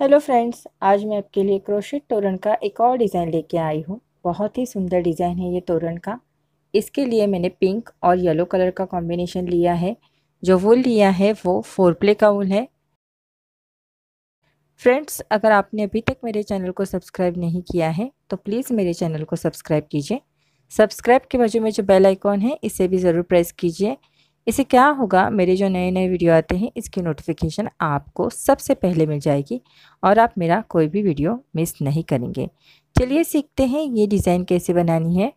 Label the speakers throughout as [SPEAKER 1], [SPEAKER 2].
[SPEAKER 1] hello friends आज मैं आपके लिए क्रोशेड तोरण का एक और डिज़ाइन लेके आई हूँ बहुत ही सुंदर डिज़ाइन
[SPEAKER 2] है ये तोरण का इसके लिए मैंने पिंक और येलो कलर का कॉम्बिनेशन लिया है जो वुल लिया है वो फोर प्ले का वुल है फ्रेंड्स अगर आपने अभी तक मेरे चैनल को सब्सक्राइब नहीं किया है तो प्लीज़ मेरे चैनल को सब्सक्राइब कीजिए सब्सक्राइब के बाजू में जो बेल आइकॉन है इसे भी ज़रूर प्रेस कीजिए इसे क्या होगा मेरे जो नए नए वीडियो आते हैं इसकी नोटिफिकेशन आपको सबसे पहले मिल जाएगी और आप मेरा कोई भी वीडियो मिस नहीं करेंगे चलिए सीखते हैं ये डिज़ाइन कैसे बनानी है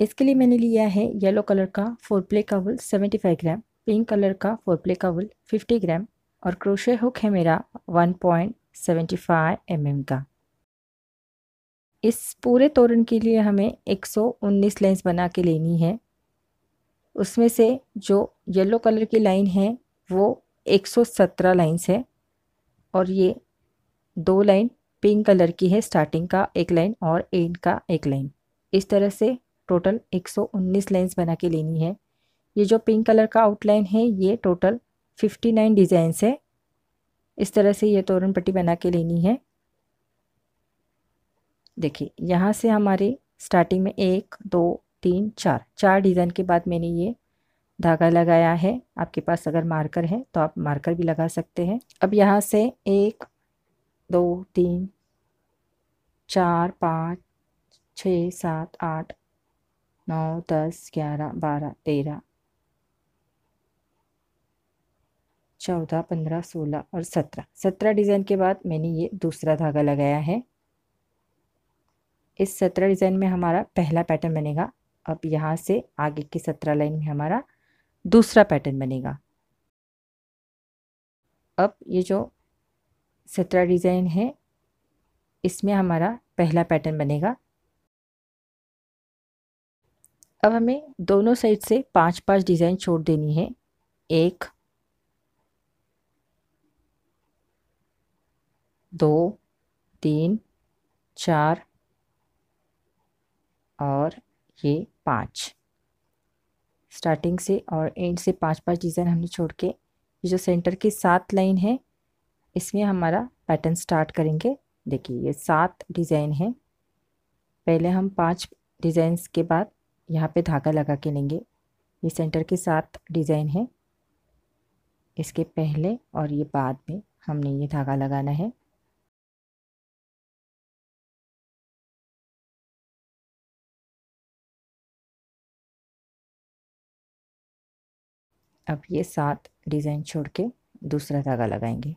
[SPEAKER 1] इसके लिए मैंने लिया है येलो कलर का फोर प्ले का wool seventy five gram pink
[SPEAKER 2] colour का फोर प्ले का वुल फिफ्टी ग्राम और क्रोशे हुक है मेरा 1.75 पॉइंट mm का इस पूरे तोरण के लिए हमें 119 लेंस बना के लेनी है उसमें से जो येलो कलर की लाइन है वो 117 लाइंस है और ये दो लाइन पिंक कलर की है स्टार्टिंग का एक लाइन और एंड का एक लाइन इस तरह से टोटल 119 लेंस बना के लेनी है ये जो पिंक कलर का आउटलाइन है ये टोटल फिफ्टी नाइन डिज़ाइंस है इस तरह से ये तोरण पट्टी बना के लेनी है देखिए यहाँ से हमारे स्टार्टिंग में एक दो तीन चार चार डिज़ाइन के बाद मैंने ये धागा लगाया है आपके पास अगर मार्कर है तो आप मार्कर भी लगा सकते हैं अब यहाँ से एक दो तीन चार पाँच छ सात आठ नौ दस ग्यारह बारह तेरह चौदह पंद्रह सोलह और सत्रह सत्रह डिज़ाइन के बाद मैंने ये दूसरा धागा लगाया है इस सत्रह डिज़ाइन में हमारा पहला पैटर्न बनेगा अब यहाँ से आगे की सत्रह लाइन में हमारा दूसरा पैटर्न बनेगा अब ये जो सत्रह डिज़ाइन है इसमें हमारा पहला पैटर्न बनेगा अब हमें दोनों साइड से पांच पांच डिज़ाइन छोड़ देनी है एक दो तीन चार और ये पाँच स्टार्टिंग से और एंड से पांच पांच डिज़ाइन हमने छोड़ के ये जो सेंटर की सात लाइन है इसमें हमारा पैटर्न स्टार्ट करेंगे देखिए ये सात डिज़ाइन है पहले हम पांच डिज़ाइंस के बाद यहाँ पे धागा लगा के लेंगे ये सेंटर के सात डिज़ाइन है
[SPEAKER 1] इसके पहले और ये बाद में हमने ये धागा लगाना है अब ये सात डिज़ाइन छोड़ के दूसरा धागा लगाएंगे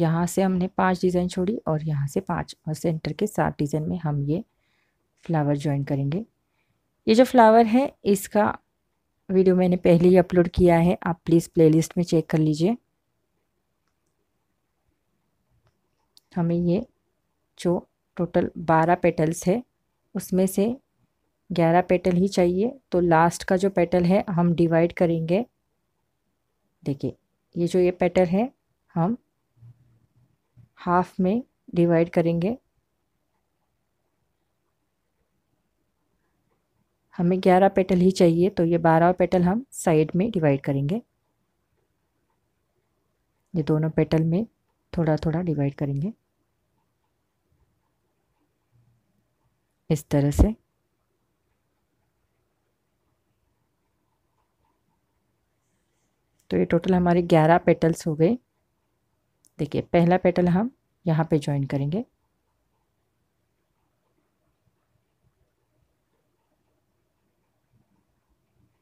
[SPEAKER 1] यहाँ से हमने पांच डिज़ाइन छोड़ी और
[SPEAKER 2] यहाँ से पांच और सेंटर के सात डिज़ाइन में हम ये फ्लावर ज्वाइन करेंगे ये जो फ्लावर है इसका वीडियो मैंने पहले ही अपलोड किया है आप प्लीज़ प्लेलिस्ट में चेक कर लीजिए हमें ये जो टोटल बारह पेटल्स है उसमें से ग्यारह पेटल ही चाहिए तो लास्ट का जो पेटल है हम डिवाइड करेंगे देखिए ये जो ये पेटल है हम हाफ में डिवाइड करेंगे हमें ग्यारह पेटल ही चाहिए तो ये बारह पेटल हम साइड में डिवाइड करेंगे ये दोनों पेटल में थोड़ा थोड़ा डिवाइड करेंगे इस तरह से तो ये टोटल हमारे ग्यारह पेटल्स हो गए देखिए पहला पेटल हम यहाँ पे ज्वाइन करेंगे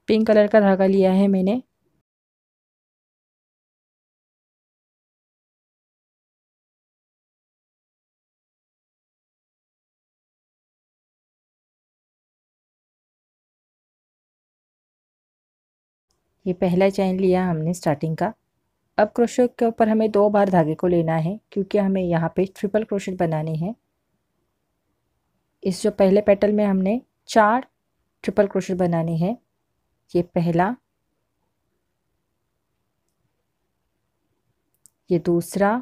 [SPEAKER 1] पिंक कलर का धागा लिया है मैंने ये पहला चैन लिया हमने स्टार्टिंग
[SPEAKER 2] का अब क्रोशो के ऊपर हमें दो बार धागे को लेना है क्योंकि हमें यहाँ पे ट्रिपल क्रोशेट बनाने हैं इस जो पहले पेटल में हमने चार ट्रिपल क्रोशेट बनाने हैं ये पहला ये दूसरा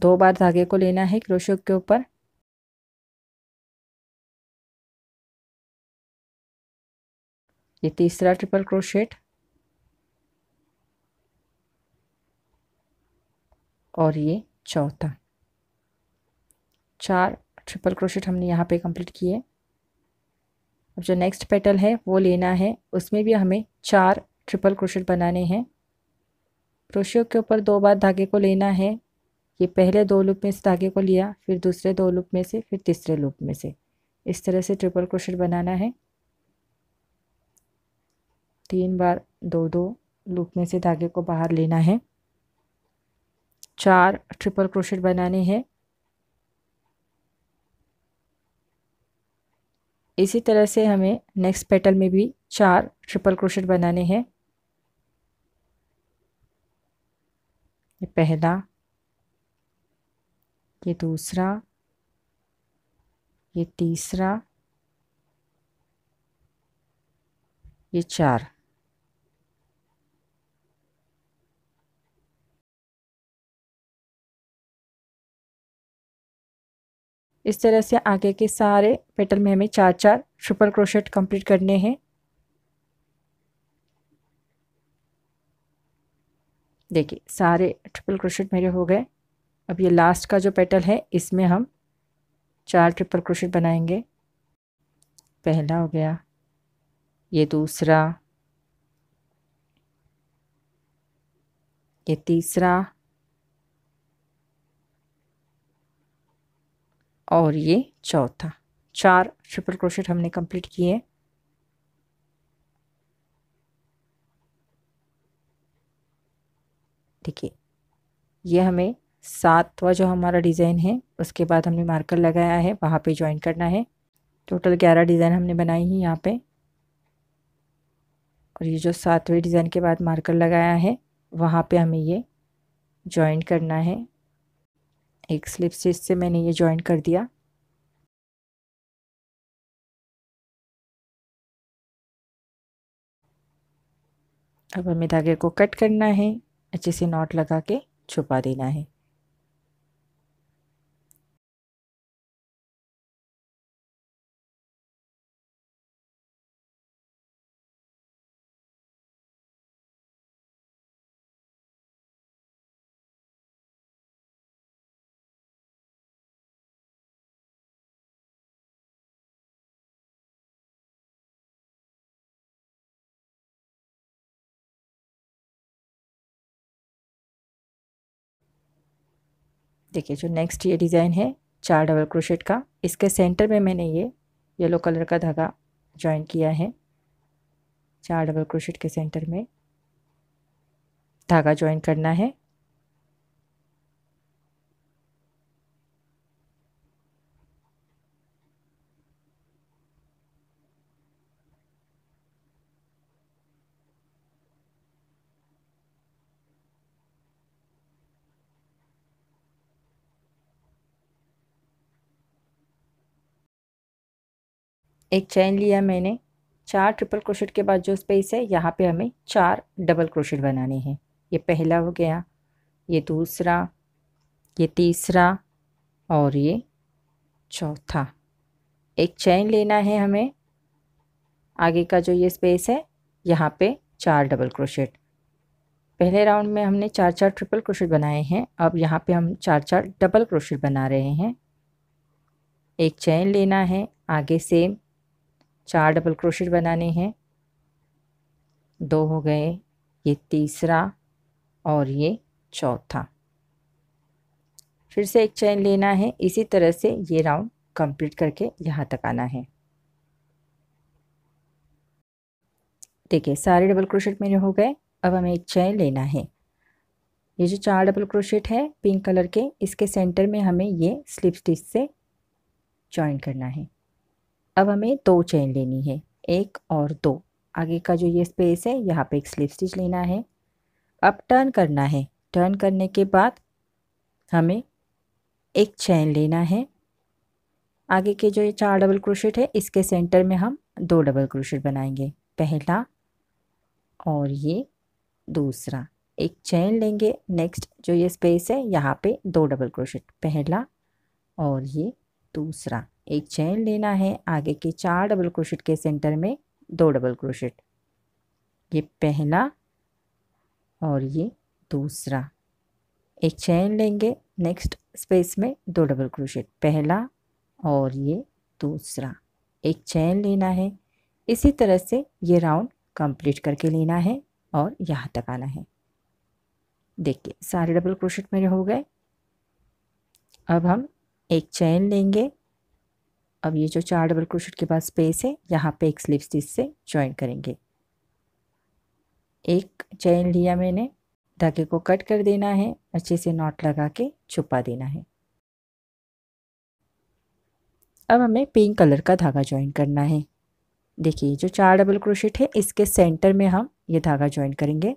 [SPEAKER 1] दो बार धागे को लेना है क्रोशो के ऊपर ये तीसरा ट्रिपल क्रोशेट
[SPEAKER 2] और ये चौथा चार ट्रिपल क्रोशेट हमने यहाँ पे कंप्लीट किए अब जो नेक्स्ट पेटल है वो लेना है उसमें भी हमें चार ट्रिपल क्रोशेट बनाने हैं क्रोशियो के ऊपर दो बार धागे को लेना है ये पहले दो लूप में से धागे तो को लिया फिर दूसरे दो लूप में से फिर तीसरे लूप में से इस तरह से ट्रिपल क्रोशेट बनाना है तीन बार दो दो लूप में से धागे को बाहर लेना है चार ट्रिपल क्रोशेट बनाने हैं इसी तरह से हमें नेक्स्ट पेटल में भी चार ट्रिपल क्रोशेट बनाने हैं पहला ये दूसरा ये तीसरा
[SPEAKER 1] ये चार इस तरह से आगे के सारे पेटल में हमें चार चार ट्रिपल क्रोशेट कंप्लीट
[SPEAKER 2] करने हैं देखिए सारे ट्रिपल क्रोशेट मेरे हो गए अब ये लास्ट का जो पेटल है इसमें हम चार ट्रिपल क्रोशेट बनाएंगे पहला हो गया ये दूसरा ये तीसरा और ये चौथा चार ट्रिपल क्रोशेट हमने कंप्लीट किए देखिए ये हमें सातवा जो हमारा डिज़ाइन है उसके बाद हमने मार्कर लगाया है वहाँ पे ज्वाइन करना है टोटल ग्यारह डिज़ाइन हमने बनाई है यहाँ पे और ये जो सातवें डिज़ाइन के बाद मार्कर लगाया है वहाँ
[SPEAKER 1] पे हमें ये ज्वाइन करना है एक स्लिप स्टिच से मैंने ये ज्वाइन कर दिया अब हमें धागे को कट करना है अच्छे से नॉट लगा के छुपा देना है देखिए जो नेक्स्ट ये डिज़ाइन है
[SPEAKER 2] चार डबल क्रोशेट का इसके सेंटर में मैंने ये येलो कलर का धागा ज्वाइन किया है चार डबल क्रोशेट के सेंटर में धागा ज्वाइन करना है एक चैन लिया मैंने चार ट्रिपल क्रोशेट के बाद जो स्पेस है यहाँ पे हमें चार डबल क्रोशेट बनाने हैं ये पहला हो गया ये दूसरा ये तीसरा और ये चौथा एक चैन लेना है हमें आगे का जो ये स्पेस है यहाँ पे चार डबल क्रोशेट पहले राउंड में हमने चार चार ट्रिपल क्रोशेट बनाए हैं अब यहाँ पे हम चार चार डबल क्रोशेट बना रहे हैं एक चैन लेना है आगे सेम चार डबल क्रोशेट बनाने हैं दो हो गए ये तीसरा और ये चौथा फिर से एक चैन लेना है इसी तरह से ये राउंड कंप्लीट करके यहाँ तक आना है देखिए सारे डबल क्रोशेट मेरे हो गए अब हमें एक चैन लेना है ये जो चार डबल क्रोशेट है पिंक कलर के इसके सेंटर में हमें ये स्लिप स्टिच से जॉइन करना है अब हमें दो चेन लेनी है एक और दो आगे का जो ये स्पेस है यहाँ पे एक स्लिप स्टिच लेना है अब टर्न करना है टर्न करने के बाद हमें एक चैन लेना है आगे के जो ये चार डबल क्रोशेट है इसके सेंटर में हम दो डबल क्रोशेट बनाएंगे पहला और ये दूसरा एक चैन लेंगे नेक्स्ट जो ये स्पेस है यहाँ पे दो डबल क्रोशेट पहला और ये दूसरा एक चैन लेना है आगे के चार डबल क्रोशेट के सेंटर में दो डबल क्रोशेट ये पहला और ये दूसरा एक चैन लेंगे नेक्स्ट स्पेस में दो डबल क्रोशेट पहला और ये दूसरा एक चैन लेना है इसी तरह से ये राउंड कंप्लीट करके लेना है और यहाँ तक आना है देखिए सारे डबल क्रोशेट मेरे हो गए अब हम एक चैन लेंगे अब ये जो चार डबल क्रोशेट के पास स्पेस है यहाँ पे एक स्लिप स्टिच से ज्वाइन करेंगे एक चैन लिया मैंने धागे को कट कर देना है अच्छे से नॉट लगा के छुपा देना है अब हमें पिंक कलर का धागा ज्वाइन करना है देखिए जो चार डबल क्रोशेट है इसके सेंटर में हम ये धागा ज्वाइन करेंगे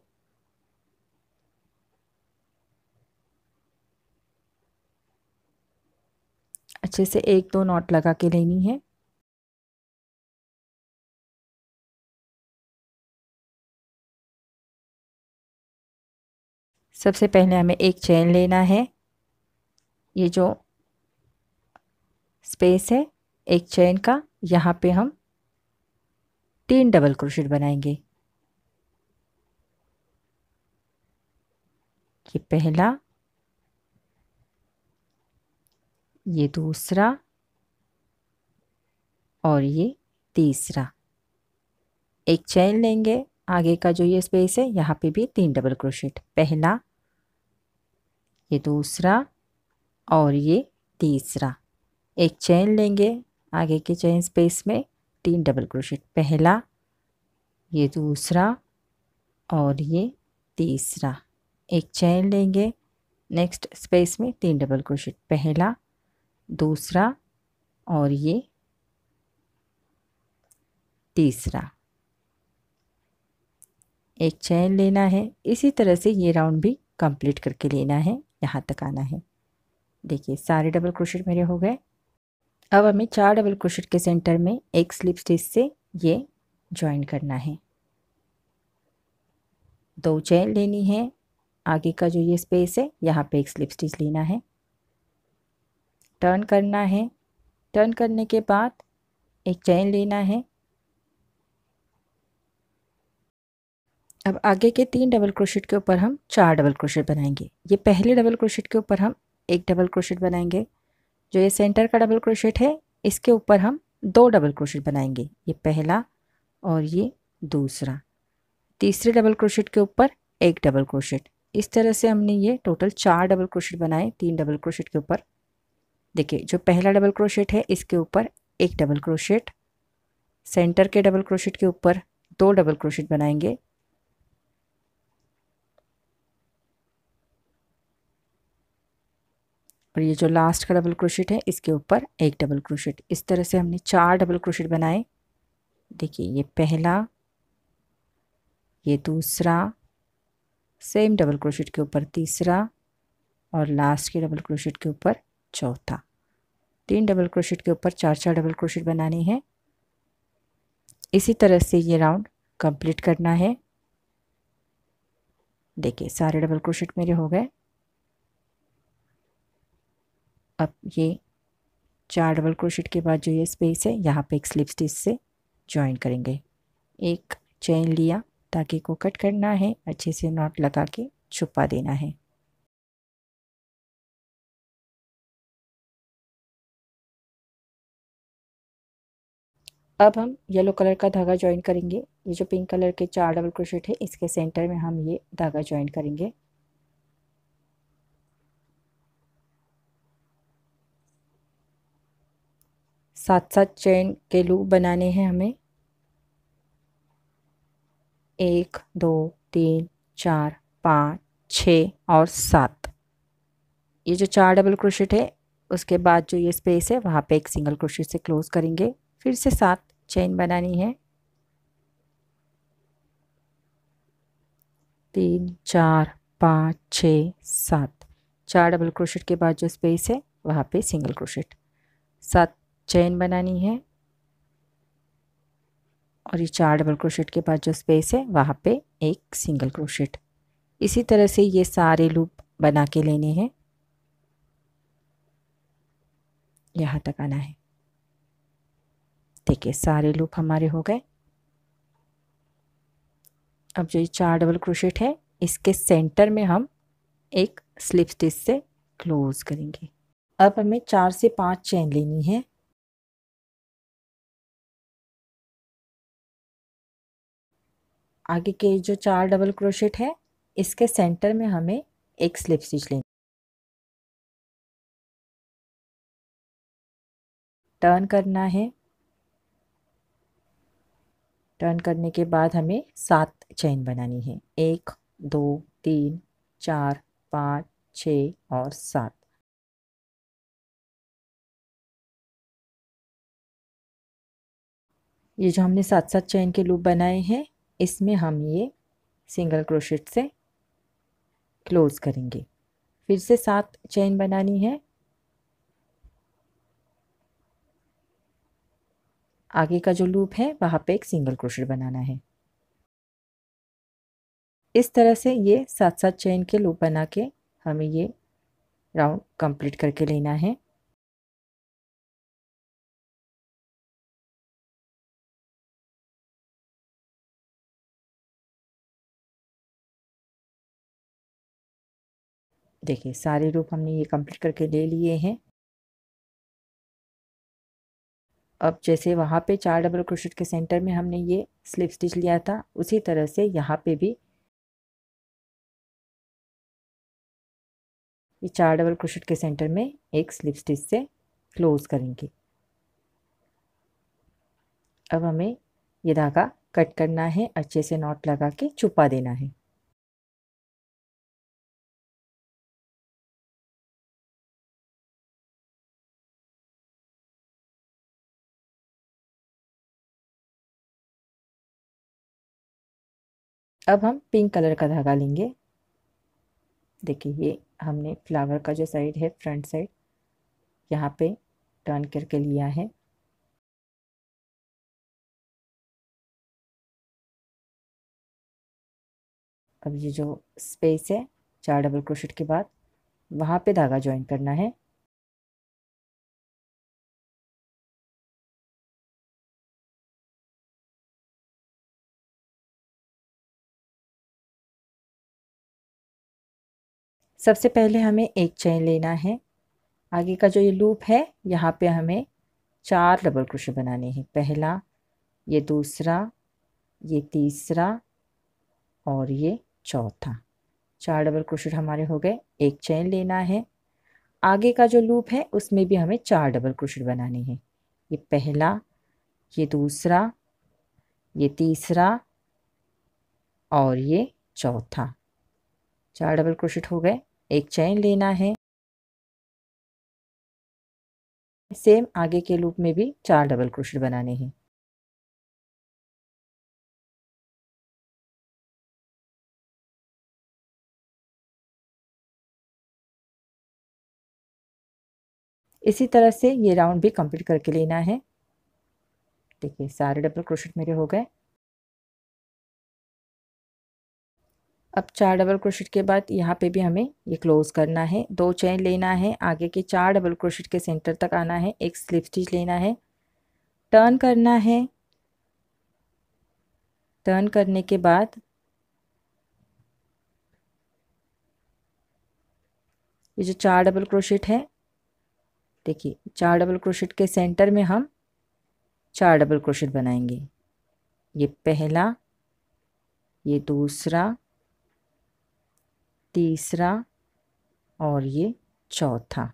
[SPEAKER 1] अच्छे से एक दो नॉट लगा के लेनी है सबसे पहले हमें एक चेन लेना है ये जो
[SPEAKER 2] स्पेस है एक चेन का यहाँ पे हम तीन डबल क्रोशेट बनाएंगे ये पहला ये दूसरा और ये तीसरा एक चैन लेंगे आगे का जो ये स्पेस है यहाँ पे भी तीन डबल क्रोशेट पहला ये दूसरा और ये तीसरा एक चैन लेंगे आगे के चैन स्पेस में तीन डबल क्रोशेट पहला ये दूसरा और ये तीसरा एक चैन लेंगे नेक्स्ट स्पेस में तीन डबल क्रोशेट पहला दूसरा और ये तीसरा एक चैन लेना है इसी तरह से ये राउंड भी कंप्लीट करके लेना है यहाँ तक आना है देखिए सारे डबल क्रोशेट मेरे हो गए अब हमें चार डबल क्रोशेट के सेंटर में एक स्लिप स्टिच से ये ज्वाइन करना है दो चैन लेनी है आगे का जो ये स्पेस है यहाँ पे एक स्लिप स्टिच लेना है टर्न करना है टर्न करने के बाद एक चैन लेना है अब आगे के तीन डबल क्रोशेट के ऊपर हम चार डबल क्रोशेट बनाएंगे ये पहले डबल क्रोशेट के ऊपर हम एक डबल क्रोशेट बनाएंगे जो ये सेंटर का डबल क्रोशेट है इसके ऊपर हम दो डबल क्रोशेट बनाएंगे ये पहला और ये दूसरा तीसरे डबल क्रोशेट के ऊपर एक डबल क्रोशेट इस तरह से हमने ये टोटल चार डबल क्रोशेट बनाए तीन डबल क्रोशेट के ऊपर देखिए जो पहला डबल क्रोशेट है इसके ऊपर एक डबल क्रोशेट सेंटर के डबल क्रोशेट के ऊपर दो डबल क्रोशेट बनाएंगे और ये जो लास्ट का डबल क्रोशेट है इसके ऊपर एक डबल क्रोशेट इस तरह से हमने चार डबल क्रोशेट बनाए देखिए ये पहला ये दूसरा सेम डबल क्रोशेट के ऊपर तीसरा और लास्ट के डबल क्रोशेट के ऊपर चौथा तीन डबल क्रोशेट के ऊपर चार चार डबल क्रोशेट बनानी है इसी तरह से ये राउंड कंप्लीट करना है देखिए सारे डबल क्रोशेट मेरे हो गए अब ये चार डबल क्रोशेट के बाद जो ये स्पेस है यहाँ पे एक स्लिप स्टिच से ज्वाइन करेंगे
[SPEAKER 1] एक चेन लिया ताकि को कट करना है अच्छे से नॉट लगा के छुपा देना है अब हम येलो कलर का धागा ज्वाइन
[SPEAKER 2] करेंगे ये जो पिंक कलर के चार डबल क्रोशेट है इसके सेंटर में हम ये धागा ज्वाइन करेंगे सात सात चैन के लूप बनाने हैं हमें एक दो तीन चार पाँच छ और सात ये जो चार डबल क्रोशेट है उसके बाद जो ये स्पेस है वहाँ पे एक सिंगल क्रोशेट से क्लोज़ करेंगे फिर से सात चेन बनानी है तीन चार पाँच छ सात चार डबल क्रोशेट के बाद जो स्पेस है वहाँ पे सिंगल क्रोशेट सात चेन बनानी है और ये चार डबल क्रोशेट के बाद जो स्पेस है वहाँ पे एक सिंगल क्रोशेट इसी तरह से ये सारे लूप बना के लेने हैं यहाँ तक आना है देखिए सारे लूप हमारे हो गए अब जो ये चार डबल क्रोशेट है इसके सेंटर में हम
[SPEAKER 1] एक स्लिप स्टिच से क्लोज़ करेंगे अब हमें चार से पांच चेन लेनी है आगे के जो चार डबल क्रोशेट है इसके सेंटर में हमें एक स्लिप स्टिच लेनी टर्न करना है
[SPEAKER 2] टर्न करने के बाद हमें सात चेन बनानी है एक दो तीन
[SPEAKER 1] चार पाँच छ और सात ये जो हमने सात सात चेन के लूप बनाए हैं इसमें हम ये सिंगल क्रोशेट से
[SPEAKER 2] क्लोज़ करेंगे फिर से सात चेन बनानी है आगे का जो लूप है वहाँ पे एक सिंगल क्रोशर बनाना है इस तरह से ये सात सात चेन के लूप
[SPEAKER 1] बना के हमें ये राउंड कंप्लीट करके लेना है देखिए सारे रूप हमने ये कंप्लीट करके ले लिए हैं
[SPEAKER 2] अब जैसे वहाँ पे चार डबल क्रोशेट के सेंटर में हमने ये
[SPEAKER 1] स्लिप स्टिच लिया था उसी तरह से यहाँ पे भी ये चार डबल क्रोशेट के सेंटर में एक स्लिप स्टिच से
[SPEAKER 2] क्लोज़ करेंगे अब हमें ये धागा
[SPEAKER 1] कट करना है अच्छे से नॉट लगा के छुपा देना है अब हम पिंक कलर का धागा लेंगे
[SPEAKER 2] देखिए ये हमने फ्लावर का जो साइड है फ्रंट साइड यहाँ पे
[SPEAKER 1] टर्न करके लिया है अब ये जो स्पेस है चार डबल क्रोशेट के बाद वहाँ पे धागा ज्वाइन करना है सबसे पहले हमें एक चेन लेना है आगे का जो ये लूप है यहाँ
[SPEAKER 2] पे हमें चार डबल क्रोशे बनाने हैं पहला ये दूसरा ये तीसरा और ये चौथा चार डबल क्रोशेट हमारे हो गए एक चेन लेना है आगे का जो लूप है उसमें भी हमें चार डबल क्रोशेट बनाने हैं ये पहला ये दूसरा ये
[SPEAKER 1] तीसरा और ये चौथा चार डबल क्रोशेट हो गए एक चैन लेना है सेम आगे के लूप में भी चार डबल क्रोशेट बनाने हैं इसी तरह से ये राउंड भी कंप्लीट करके लेना है देखिए सारे डबल क्रोशेट मेरे हो गए
[SPEAKER 2] अब चार डबल क्रोशेट के बाद यहाँ पे भी हमें ये क्लोज़ करना है दो चैन लेना है आगे के चार डबल क्रोशेट के सेंटर तक आना है एक स्लिप स्टिच लेना है टर्न करना है टर्न करने के बाद ये जो चार डबल क्रोशेट है देखिए चार डबल क्रोशेट के सेंटर में हम चार डबल क्रोशेट बनाएंगे ये पहला ये दूसरा तीसरा और ये चौथा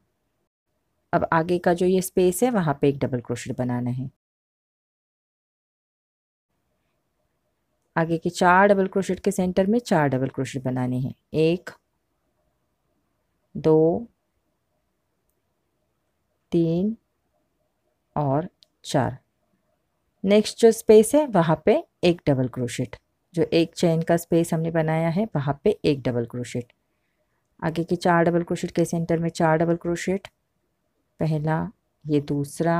[SPEAKER 2] अब आगे का जो ये स्पेस है वहाँ पे एक डबल क्रोशेट बनाना है आगे के चार डबल क्रोशेट के सेंटर में चार डबल क्रोशेट बनाने हैं एक दो तीन और चार नेक्स्ट जो स्पेस है वहाँ पे एक डबल क्रोशेट जो एक चैन का स्पेस हमने बनाया है वहाँ पे एक डबल क्रोशेट आगे के चार डबल क्रोशेट के सेंटर में चार डबल क्रोशेट पहला ये दूसरा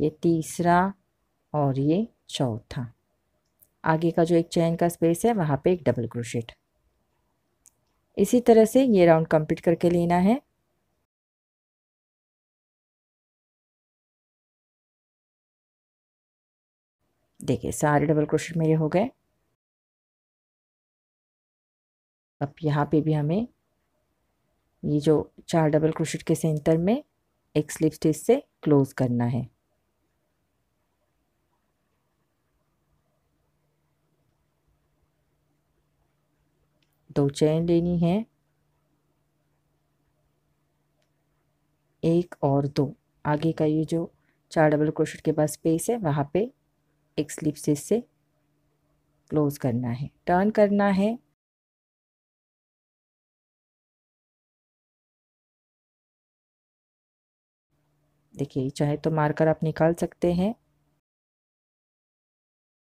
[SPEAKER 2] ये तीसरा और ये चौथा आगे का जो एक चैन का स्पेस है वहाँ पे एक डबल क्रोशेट इसी तरह
[SPEAKER 1] से ये राउंड कंप्लीट करके लेना है देखिए सारे डबल क्रोशेट मेरे हो गए अब यहाँ पे भी हमें
[SPEAKER 2] ये जो चार डबल क्रोशेट के सेंटर में एक स्लिप स्टिच से क्लोज़ करना है दो चैन लेनी है एक और दो आगे का ये जो चार डबल क्रोशेट के पास स्पेस है वहाँ पे एक स्लिप स्टिच से
[SPEAKER 1] क्लोज़ करना है टर्न करना है देखिए चाहे तो मार्कर आप निकाल सकते हैं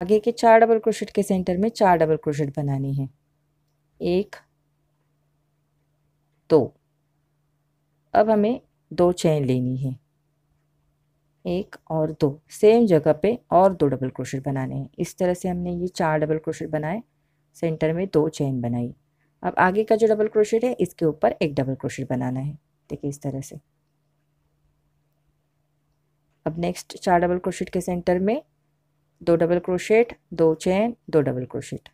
[SPEAKER 1] आगे के चार डबल
[SPEAKER 2] क्रोशेट के सेंटर में चार डबल क्रोशेट बनानी है एक दो अब हमें दो चैन लेनी है एक और दो सेम जगह पे और दो डबल क्रोशेट बनाने हैं इस तरह से हमने ये चार डबल क्रोशेट बनाए सेंटर में दो चैन बनाई अब आगे का जो डबल क्रोशेट है इसके ऊपर एक डबल क्रोशेट बनाना है देखिए इस तरह से अब नेक्स्ट चार डबल क्रोशेट के सेंटर में दो डबल क्रोशेट दो चैन दो डबल क्रोशेट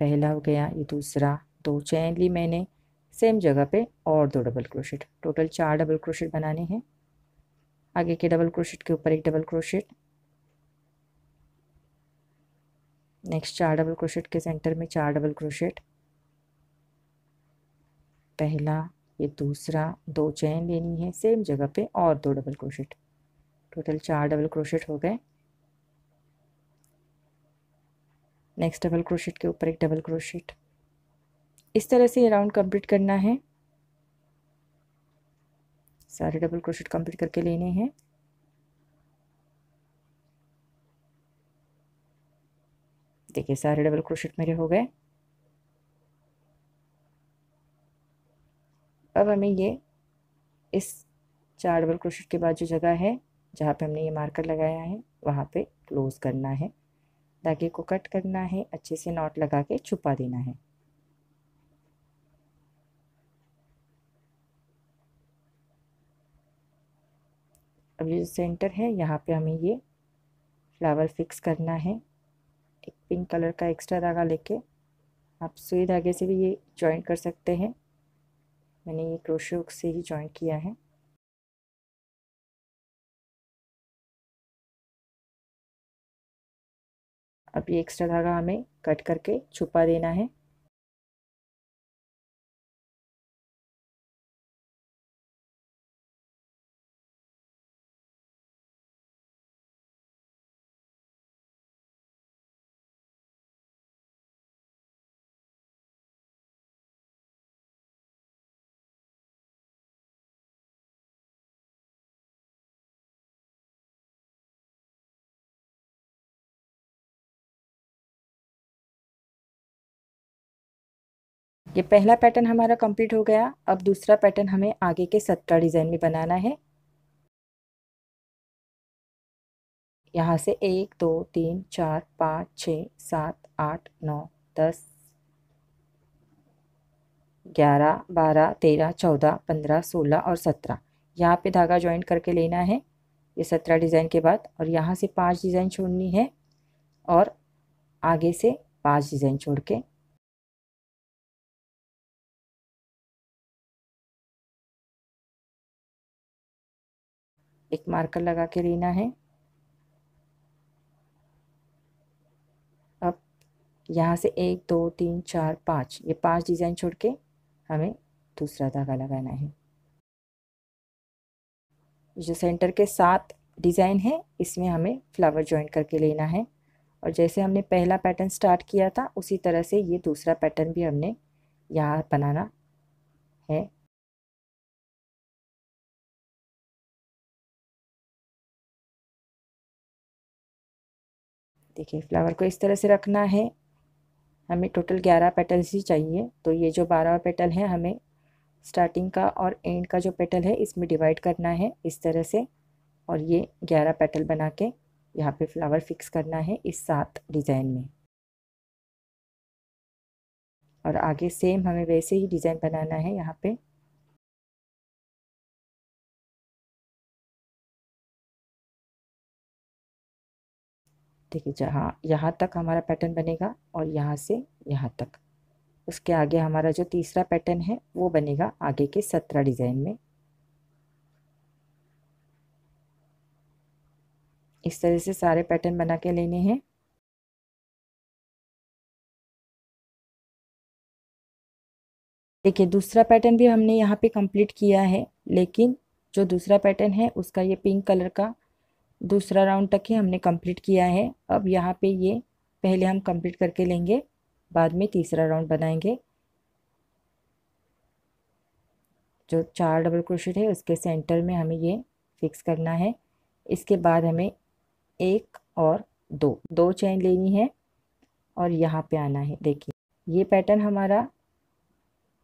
[SPEAKER 2] पहला हो गया ये दूसरा दो चैन ली मैंने सेम जगह पे और दो डबल क्रोशेट टोटल चार डबल क्रोशेट बनाने हैं आगे के डबल क्रोशेट के ऊपर एक डबल क्रोशेट नेक्स्ट चार डबल क्रोशेट के सेंटर में चार डबल क्रोशेट पहला ये दूसरा दो चैन लेनी है सेम जगह पे और दो डबल क्रोशेट टोटल चार डबल क्रोशेट हो गए नेक्स्ट डबल क्रोशेट के ऊपर एक डबल क्रोशेट इस तरह से ये राउंड कंप्लीट करना है सारे डबल क्रोशेट कंप्लीट करके लेने हैं देखिए सारे डबल क्रोशेट मेरे हो गए अब हमें ये इस चार डबल क्रोश के बाद जो जगह है जहाँ पे हमने ये मार्कर लगाया है वहाँ पे क्लोज़ करना है धागे को कट करना है अच्छे से नॉट लगा के छुपा देना है अब ये जो सेंटर है यहाँ पे हमें ये फ्लावर फिक्स करना है एक पिंक कलर का एक्स्ट्रा धागा लेके आप सुई धागे से भी ये जॉइंट कर
[SPEAKER 1] सकते हैं मैंने ये क्रोशे से ही ज्वाइंट किया है अब ये एक्स्ट्रा धागा हमें कट करके छुपा देना है ये पहला पैटर्न हमारा कंप्लीट हो गया अब दूसरा पैटर्न हमें आगे के सत्रह डिज़ाइन में बनाना है
[SPEAKER 2] यहाँ से एक दो तीन चार पाँच छ सात आठ नौ दस ग्यारह बारह तेरह चौदह पंद्रह सोलह और सत्रह यहाँ पे धागा ज्वाइंट करके लेना है ये सत्रह डिज़ाइन के बाद और यहाँ से पांच डिज़ाइन छोड़नी है और
[SPEAKER 1] आगे से पांच डिज़ाइन छोड़ के एक मार्कर लगा के लेना है
[SPEAKER 2] अब यहाँ से एक दो तीन चार पाँच ये पांच डिज़ाइन छोड़ के हमें दूसरा धागा लगाना है जो सेंटर के सात डिज़ाइन है इसमें हमें फ्लावर ज्वाइन करके लेना है और जैसे हमने पहला पैटर्न स्टार्ट किया था उसी तरह से ये दूसरा पैटर्न भी हमने यहाँ
[SPEAKER 1] बनाना है देखिए फ्लावर को इस तरह से रखना है हमें टोटल ग्यारह पेटल्स ही चाहिए तो ये जो बारह
[SPEAKER 2] पेटल है हमें स्टार्टिंग का और एंड का जो पेटल है इसमें डिवाइड करना है इस तरह से और ये ग्यारह पेटल बना के यहाँ पे फ्लावर फिक्स करना है इस सात
[SPEAKER 1] डिज़ाइन में और आगे सेम हमें वैसे ही डिज़ाइन बनाना है यहाँ पर देखिए जहाँ यहाँ
[SPEAKER 2] तक हमारा पैटर्न बनेगा और यहाँ से यहाँ तक उसके आगे हमारा जो तीसरा पैटर्न है वो बनेगा आगे के सत्रह डिज़ाइन में
[SPEAKER 1] इस तरह से सारे पैटर्न बना के लेने हैं देखिए दूसरा पैटर्न भी हमने यहाँ पे कंप्लीट किया है लेकिन जो दूसरा पैटर्न है
[SPEAKER 2] उसका ये पिंक कलर का दूसरा राउंड तक ही हमने कंप्लीट किया है अब यहाँ पे ये पहले हम कंप्लीट करके लेंगे बाद में तीसरा राउंड बनाएंगे जो चार डबल क्रोशेट है उसके सेंटर में हमें ये फिक्स करना है इसके बाद हमें एक और दो दो चेन लेनी है और यहाँ पे आना है देखिए ये पैटर्न हमारा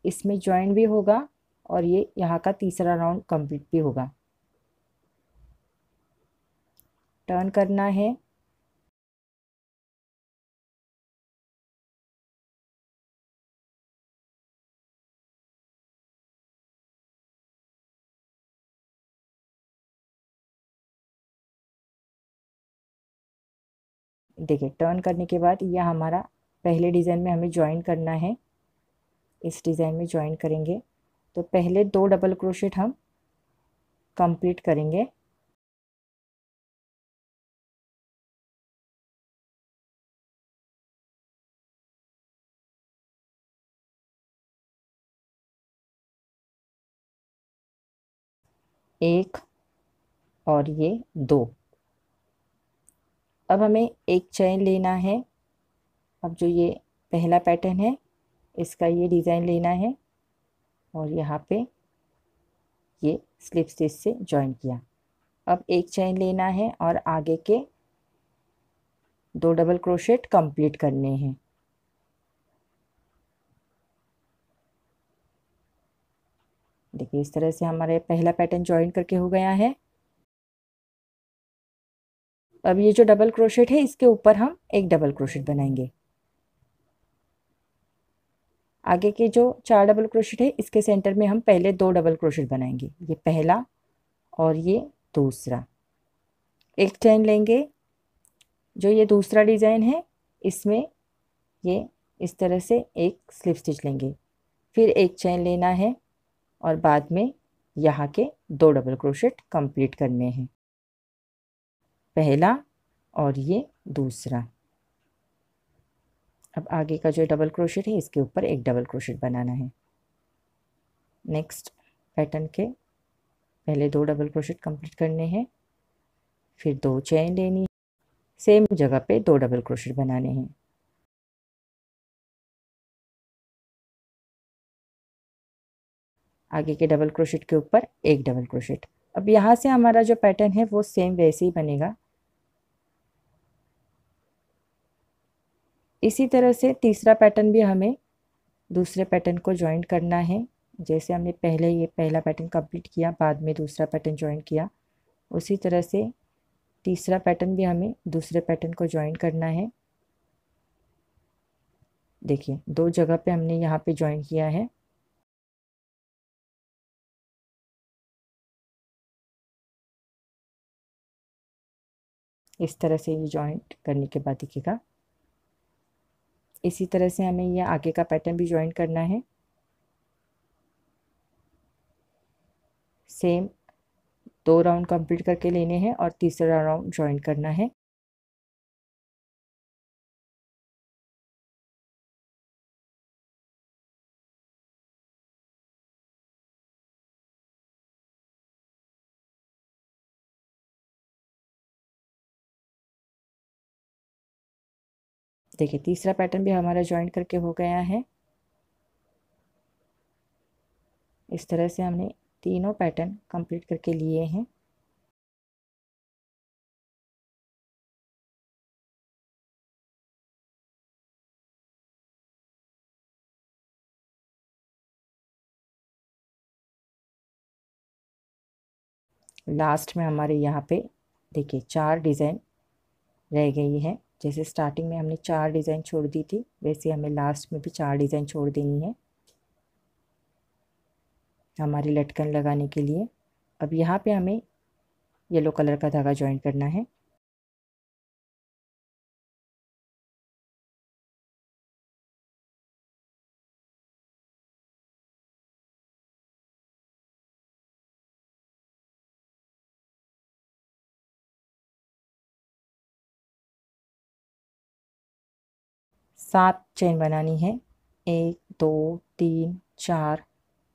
[SPEAKER 2] इसमें ज्वाइन भी होगा और ये यहाँ का तीसरा राउंड कंप्लीट भी होगा
[SPEAKER 1] टर्न करना है देखिए टर्न करने के बाद यह हमारा पहले डिज़ाइन में हमें ज्वाइन करना है इस डिज़ाइन में ज्वाइन करेंगे तो पहले दो डबल क्रोशेट हम कंप्लीट करेंगे एक और ये दो अब हमें एक चैन लेना
[SPEAKER 2] है अब जो ये पहला पैटर्न है इसका ये डिज़ाइन लेना है और यहाँ पे ये स्लिप स्टिच से जॉइन किया अब एक चैन लेना है और आगे के दो डबल क्रोशेट कंप्लीट करने हैं देखिए इस तरह से हमारे पहला पैटर्न ज्वाइन करके हो गया है अब ये जो डबल क्रोशेट है इसके ऊपर हम एक डबल क्रोशेट बनाएंगे आगे के जो चार डबल क्रोशेट है इसके सेंटर में हम पहले दो डबल क्रोशेट बनाएंगे ये पहला और ये दूसरा एक चैन लेंगे जो ये दूसरा डिज़ाइन है इसमें ये इस तरह से एक स्लिप स्टिच लेंगे फिर एक चैन लेना है और बाद में यहाँ के दो डबल क्रोशेट कंप्लीट करने हैं पहला और ये दूसरा अब आगे का जो डबल क्रोशेट है इसके ऊपर एक डबल क्रोशेट बनाना है नेक्स्ट पैटर्न के पहले दो डबल क्रोशेट कंप्लीट
[SPEAKER 1] करने हैं फिर दो चैन लेनी सेम जगह पे दो डबल क्रोशेट बनाने हैं आगे के डबल क्रोशेट के ऊपर एक डबल क्रोशेट अब यहाँ से हमारा
[SPEAKER 2] जो पैटर्न है वो सेम वैसे ही बनेगा इसी तरह से तीसरा पैटर्न भी हमें दूसरे पैटर्न को ज्वाइन करना है जैसे हमने पहले ये पहला पैटर्न कंप्लीट किया बाद में दूसरा पैटर्न ज्वाइन किया उसी तरह से तीसरा पैटर्न भी हमें दूसरे पैटर्न को ज्वाइन करना है
[SPEAKER 1] देखिए दो जगह पे हमने यहाँ पे ज्वाइन किया है इस तरह से ये जॉइंट करने के बाद दिखेगा
[SPEAKER 2] इसी तरह से हमें ये आगे का पैटर्न भी ज्वाइन करना है सेम दो राउंड कंप्लीट
[SPEAKER 1] करके लेने हैं और तीसरा राउंड ज्वाइन करना है देखिए तीसरा पैटर्न भी हमारा ज्वाइन करके हो गया है इस तरह से हमने तीनों पैटर्न कंप्लीट करके लिए हैं लास्ट में हमारे यहाँ पे देखिए चार डिज़ाइन रह गई है जैसे स्टार्टिंग में
[SPEAKER 2] हमने चार डिज़ाइन छोड़ दी थी वैसे हमें लास्ट में भी चार डिज़ाइन छोड़ देनी है हमारी लटकन लगाने के लिए अब यहाँ पे हमें
[SPEAKER 1] येलो कलर का धागा ज्वाइन करना है सात चेन बनानी है एक दो तीन
[SPEAKER 2] चार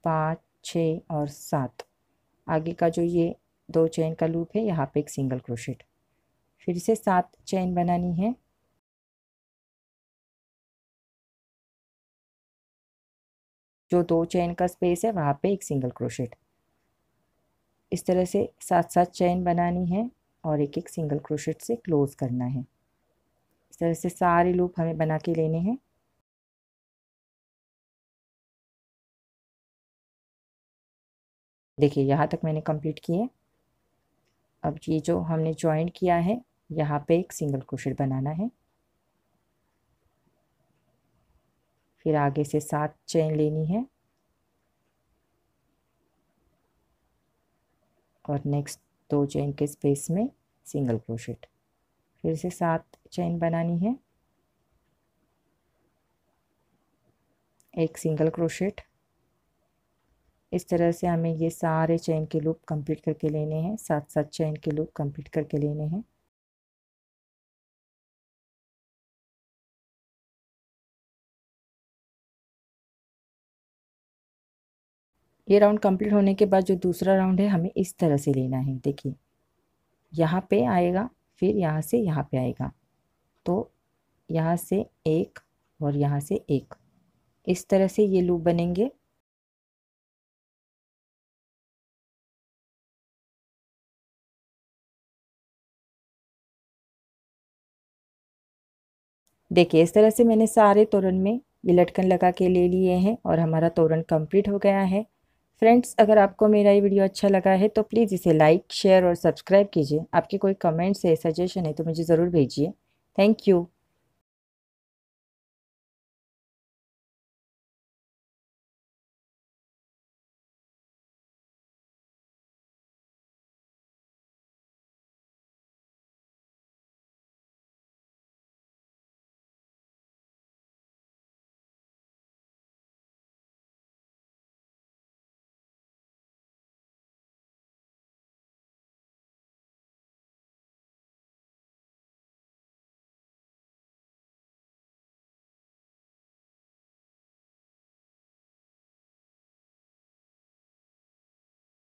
[SPEAKER 2] पाँच छ और सात आगे का जो ये दो चेन का
[SPEAKER 1] लूप है यहाँ पे एक सिंगल क्रोशेट फिर से सात चेन बनानी है जो दो चेन का स्पेस है वहाँ पे एक सिंगल क्रोशेट इस तरह से सात सात
[SPEAKER 2] चेन बनानी है और एक एक सिंगल क्रोशेट से क्लोज़ करना है तरह से सारे
[SPEAKER 1] लूप हमें बना के लेने हैं देखिए यहाँ तक मैंने कंप्लीट किए
[SPEAKER 2] अब ये जो हमने ज्वाइंट किया है यहाँ पे एक सिंगल क्रोशेट बनाना है फिर आगे से सात चेन लेनी है और नेक्स्ट दो चेन के स्पेस में सिंगल क्रोशेट फिर से सात चेन बनानी है एक सिंगल क्रोशेट इस तरह से हमें ये सारे चेन के लूप कंप्लीट करके लेने हैं सात सात
[SPEAKER 1] चेन के लूप कंप्लीट करके लेने हैं ये राउंड कंप्लीट होने के बाद जो दूसरा राउंड है हमें इस तरह से लेना है देखिए
[SPEAKER 2] यहाँ पे आएगा फिर यहाँ से यहाँ पे आएगा तो
[SPEAKER 1] यहाँ से एक और यहाँ से एक इस तरह से ये लूप बनेंगे देखिए इस तरह से मैंने सारे तोरण में ये लटकन लगा के ले लिए हैं और हमारा तोरण
[SPEAKER 2] कंप्लीट हो गया है फ्रेंड्स अगर आपको मेरा ये वीडियो अच्छा लगा है तो प्लीज़ इसे लाइक शेयर और
[SPEAKER 1] सब्सक्राइब कीजिए आपके कोई कमेंट्स है सजेशन है तो मुझे ज़रूर भेजिए थैंक यू